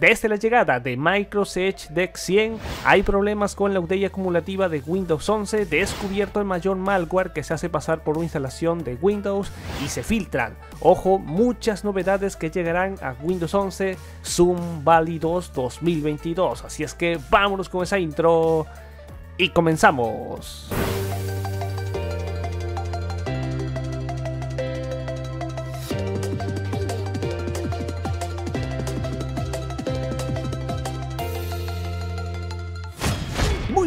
Desde la llegada de Microsoft Edge Deck 100, hay problemas con la UDI acumulativa de Windows 11, descubierto el mayor malware que se hace pasar por una instalación de Windows y se filtran. Ojo, muchas novedades que llegarán a Windows 11 Zoom Válidos 2022. Así es que vámonos con esa intro y comenzamos.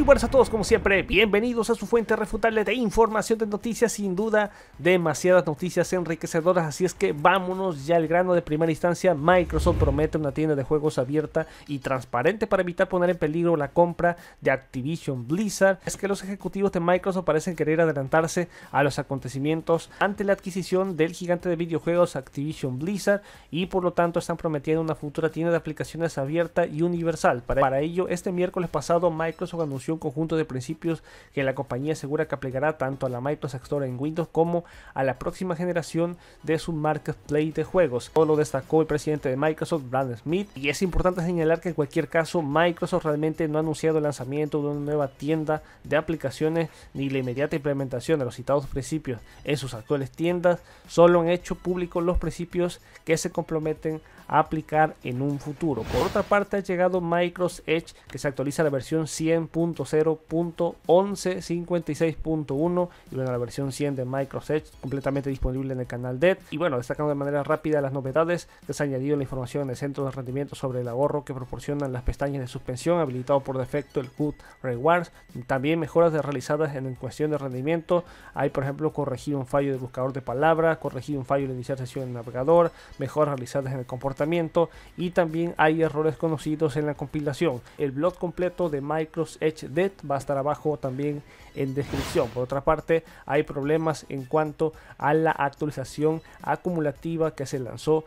buenas a todos, como siempre, bienvenidos a su fuente refutable de información de noticias, sin duda, demasiadas noticias enriquecedoras, así es que vámonos ya al grano de primera instancia. Microsoft promete una tienda de juegos abierta y transparente para evitar poner en peligro la compra de Activision Blizzard. Es que los ejecutivos de Microsoft parecen querer adelantarse a los acontecimientos ante la adquisición del gigante de videojuegos Activision Blizzard y por lo tanto están prometiendo una futura tienda de aplicaciones abierta y universal. Para, ello, este miércoles pasado Microsoft anunció conjunto de principios que la compañía asegura que aplicará tanto a la Microsoft Store en Windows como a la próxima generación de su marketplace de juegos. Todo lo destacó el presidente de Microsoft, Brad Smith, y es importante señalar que en cualquier caso Microsoft realmente no ha anunciado el lanzamiento de una nueva tienda de aplicaciones ni la inmediata implementación de los citados principios en sus actuales tiendas, solo han hecho público los principios que se comprometen a aplicar en un futuro. Por otra parte ha llegado Microsoft Edge que se actualiza la versión 100. 0.1156.1 y bueno, la versión 100 de Microsoft completamente disponible en el canal DET. Y bueno, destacando de manera rápida las novedades que se ha añadido la información en el centro de rendimiento sobre el ahorro que proporcionan las pestañas de suspensión, habilitado por defecto el Good Rewards. También mejoras realizadas en cuestión de rendimiento. Hay, por ejemplo, corregir un fallo de buscador de palabras, corregir un fallo de iniciar sesión en el navegador, mejoras realizadas en el comportamiento y también hay errores conocidos en la compilación. El blog completo de Microsoft Edge va a estar abajo también en descripción. Por otra parte, hay problemas en cuanto a la actualización acumulativa que se lanzó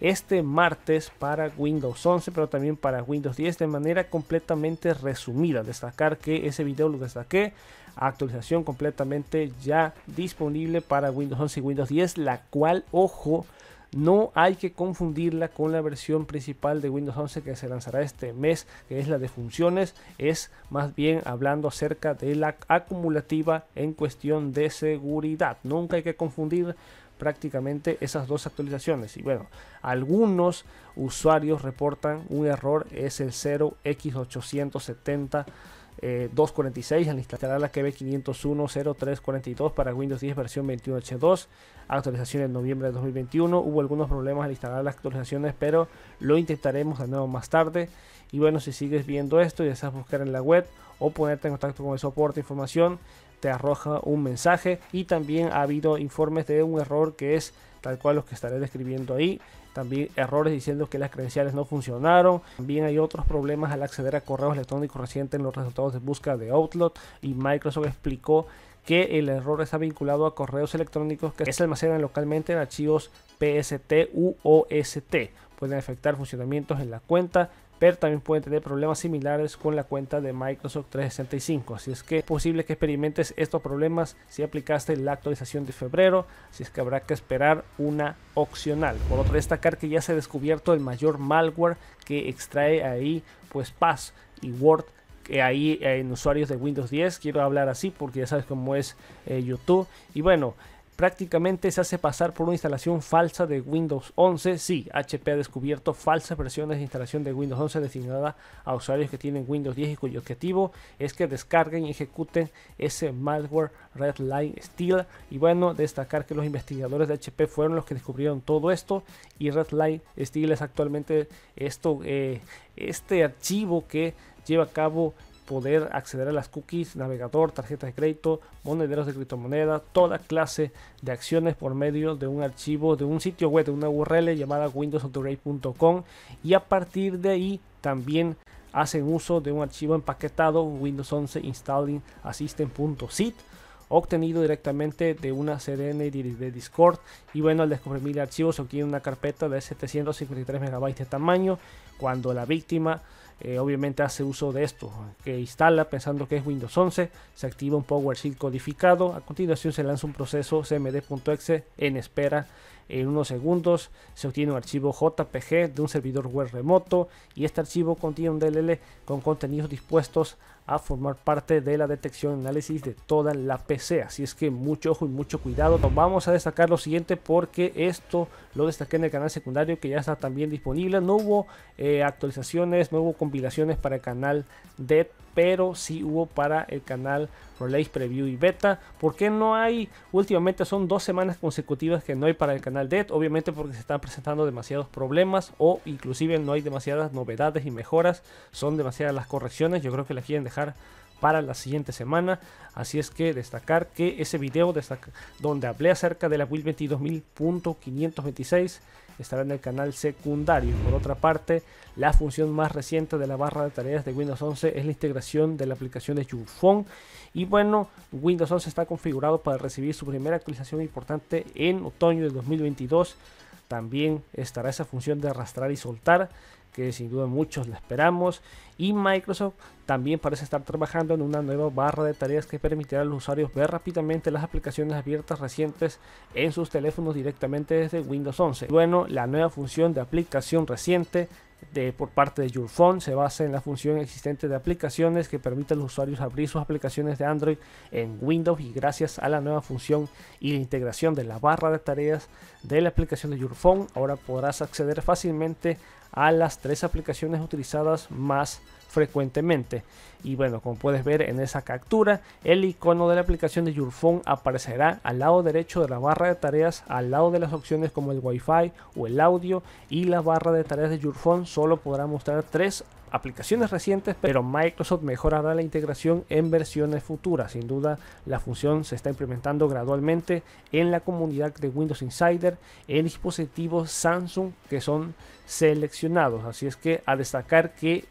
este martes para Windows 11, pero también para Windows 10 de manera completamente resumida. Destacar que ese video lo destaqué. Actualización completamente ya disponible para Windows 11 y Windows 10, la cual, ojo, no hay que confundirla con la versión principal de Windows 11 que se lanzará este mes, que es la de funciones. Es más bien hablando acerca de la acumulativa en cuestión de seguridad. Nunca hay que confundir prácticamente esas dos actualizaciones. Y bueno, algunos usuarios reportan un error, es el 0x870. 246 eh, al instalar la kb 5010342 para Windows 10 versión 21H2 actualización en noviembre de 2021. Hubo algunos problemas al instalar las actualizaciones, pero lo intentaremos de nuevo más tarde. Y bueno, si sigues viendo esto y deseas buscar en la web o ponerte en contacto con el soporte de información, te arroja un mensaje. Y también ha habido informes de un error que es tal cual los que estaré describiendo ahí. También errores diciendo que las credenciales no funcionaron. También hay otros problemas al acceder a correos electrónicos recientes en los resultados de búsqueda de Outlook. Y Microsoft explicó que el error está vinculado a correos electrónicos que se almacenan localmente en archivos PST u OST. Pueden afectar funcionamientos en la cuenta, pero también pueden tener problemas similares con la cuenta de Microsoft 365. Así es que es posible que experimentes estos problemas si aplicaste la actualización de febrero, si es que habrá que esperar una opcional. Por otro, destacar que ya se ha descubierto el mayor malware que extrae ahí pues Pass y Word que eh, ahí en usuarios de Windows 10. Quiero hablar así porque ya sabes cómo es eh, YouTube. Y bueno, prácticamente se hace pasar por una instalación falsa de Windows 11. Sí, HP ha descubierto falsas versiones de instalación de Windows 11 destinadas a usuarios que tienen Windows 10 y cuyo objetivo es que descarguen y ejecuten ese malware Red Line Steel. Y bueno, destacar que los investigadores de HP fueron los que descubrieron todo esto y Red Line es actualmente esto, eh, este archivo que lleva a cabo poder acceder a las cookies, navegador, tarjetas de crédito, monederos de criptomonedas, toda clase de acciones por medio de un archivo, de un sitio web, de una URL llamada windowsautorate.com y a partir de ahí también hacen uso de un archivo empaquetado Windows 11 Installing obtenido directamente de una CDN de Discord. Y bueno, al descubrir mil archivos se obtiene una carpeta de 753 MB de tamaño. Cuando la víctima eh, obviamente hace uso de esto, que instala pensando que es Windows 11, se activa un PowerShell codificado, a continuación se lanza un proceso cmd.exe en espera en unos segundos, se obtiene un archivo JPG de un servidor web remoto y este archivo contiene un DLL con contenidos dispuestos a formar parte de la detección y análisis de toda la PC. Así es que mucho ojo y mucho cuidado. Vamos a destacar lo siguiente porque esto lo destaqué en el canal secundario que ya está también disponible. No hubo eh, actualizaciones, no hubo compilaciones para el canal Dead, pero sí hubo para el canal release Preview y Beta. ¿Por qué no hay? Últimamente son dos semanas consecutivas que no hay para el canal Dead, obviamente porque se están presentando demasiados problemas o inclusive no hay demasiadas novedades y mejoras. Son demasiadas las correcciones. Yo creo que las quieren dejar para la siguiente semana. Así es que destacar que ese video donde hablé acerca de la build 22.526 estará en el canal secundario. Por otra parte, la función más reciente de la barra de tareas de Windows 11 es la integración de la aplicación de YouFone. Y bueno, Windows 11 está configurado para recibir su primera actualización importante en otoño de 2022. También estará esa función de arrastrar y soltar que sin duda muchos la esperamos. Y Microsoft también parece estar trabajando en una nueva barra de tareas que permitirá a los usuarios ver rápidamente las aplicaciones abiertas recientes en sus teléfonos directamente desde Windows 11. Bueno, la nueva función de aplicación reciente de, por parte de Your Phone se basa en la función existente de aplicaciones que permite a los usuarios abrir sus aplicaciones de Android en Windows y gracias a la nueva función y la integración de la barra de tareas de la aplicación de Your Phone ahora podrás acceder fácilmente a las tres aplicaciones utilizadas más frecuentemente. Y bueno, como puedes ver en esa captura, el icono de la aplicación de Your Phone aparecerá al lado derecho de la barra de tareas, al lado de las opciones como el Wi-Fi o el audio y la barra de tareas de Your Phone solo podrá mostrar tres aplicaciones recientes, pero Microsoft mejorará la integración en versiones futuras. Sin duda, la función se está implementando gradualmente en la comunidad de Windows Insider en dispositivos Samsung que son seleccionados. Así es que a destacar que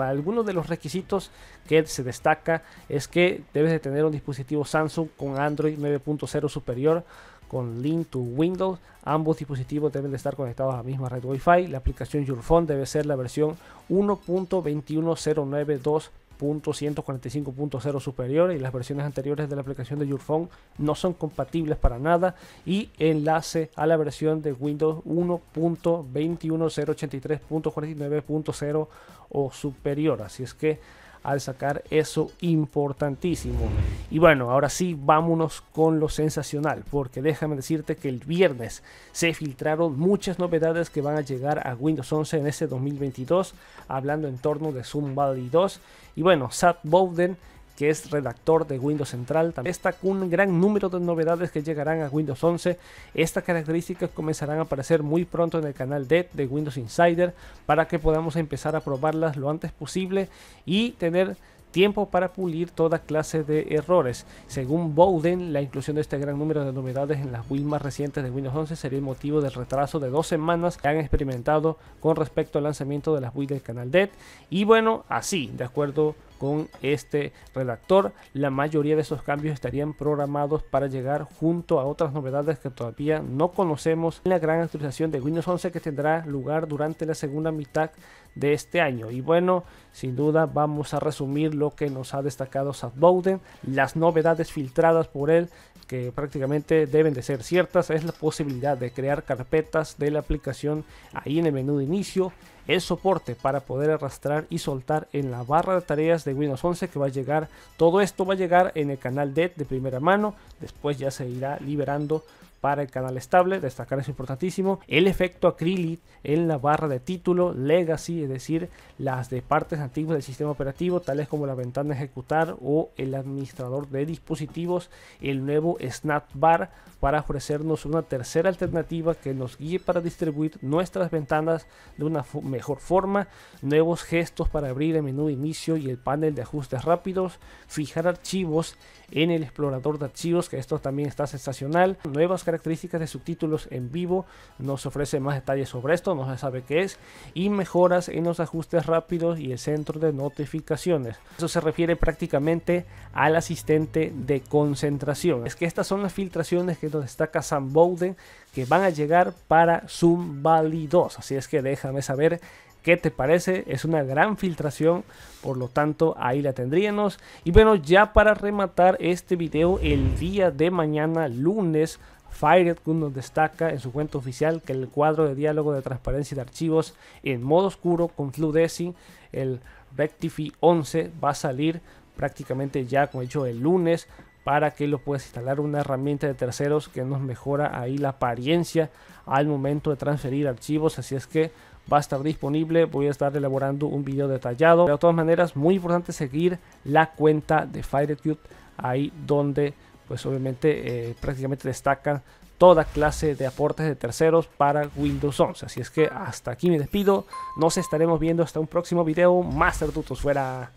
algunos de los requisitos que se destaca es que debes de tener un dispositivo Samsung con Android 9.0 superior con link to Windows. Ambos dispositivos deben de estar conectados a la misma red Wi-Fi. La aplicación Your Phone debe ser la versión 1.21092.145.0 superior y las versiones anteriores de la aplicación de Your Phone no son compatibles para nada y enlace a la versión de Windows 1.21083.49.0 o superior. Así es que al sacar eso importantísimo. Y bueno, ahora sí, vámonos con lo sensacional, porque déjame decirte que el viernes se filtraron muchas novedades que van a llegar a Windows 11 en este 2022, hablando en torno de Zoom Valley 2. Y bueno, Sat Bowden que es redactor de Windows Central. También está con un gran número de novedades que llegarán a Windows 11. Estas características comenzarán a aparecer muy pronto en el canal de de Windows Insider para que podamos empezar a probarlas lo antes posible y tener tiempo para pulir toda clase de errores. Según Bowden, la inclusión de este gran número de novedades en las builds más recientes de Windows 11 sería el motivo del retraso de dos semanas que han experimentado con respecto al lanzamiento de las builds del canal dead. Y bueno, así, de acuerdo con este redactor. La mayoría de esos cambios estarían programados para llegar junto a otras novedades que todavía no conocemos en la gran actualización de Windows 11 que tendrá lugar durante la segunda mitad de este año. Y bueno, sin duda vamos a resumir lo que nos ha destacado Seth Bowden, las novedades filtradas por él que prácticamente deben de ser ciertas, es la posibilidad de crear carpetas de la aplicación ahí en el menú de inicio, el soporte para poder arrastrar y soltar en la barra de tareas de Windows 11 que va a llegar, todo esto va a llegar en el canal DED de primera mano, después ya se irá liberando para el canal estable, destacar es importantísimo, el efecto acrílico en la barra de título, legacy, es decir, las de partes del sistema operativo, tales como la ventana ejecutar o el administrador de dispositivos, el nuevo snap bar para ofrecernos una tercera alternativa que nos guíe para distribuir nuestras ventanas de una mejor forma, nuevos gestos para abrir el menú de inicio y el panel de ajustes rápidos, fijar archivos, en el explorador de archivos, que esto también está sensacional. Nuevas características de subtítulos en vivo, nos ofrece más detalles sobre esto, no se sabe qué es, y mejoras en los ajustes rápidos y el centro de notificaciones. Eso se refiere prácticamente al asistente de concentración. Es que estas son las filtraciones que nos destaca Sam Bowden que van a llegar para Zoom Valley 2, así es que déjame saber ¿Qué te parece? Es una gran filtración, por lo tanto ahí la tendríamos. Y bueno, ya para rematar este video, el día de mañana, lunes, FireGun nos destaca en su cuenta oficial que el cuadro de diálogo de transparencia de archivos en modo oscuro con FluDesign, el Rectify 11, va a salir prácticamente ya, como hecho el lunes para que lo puedas instalar una herramienta de terceros que nos mejora ahí la apariencia al momento de transferir archivos. Así es que va a estar disponible. Voy a estar elaborando un video detallado. de todas maneras, muy importante seguir la cuenta de FireCube ahí donde pues obviamente eh, prácticamente destacan toda clase de aportes de terceros para Windows 11. Así es que hasta aquí me despido. Nos estaremos viendo hasta un próximo video. Master Tutos fuera.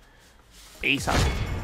Peace out.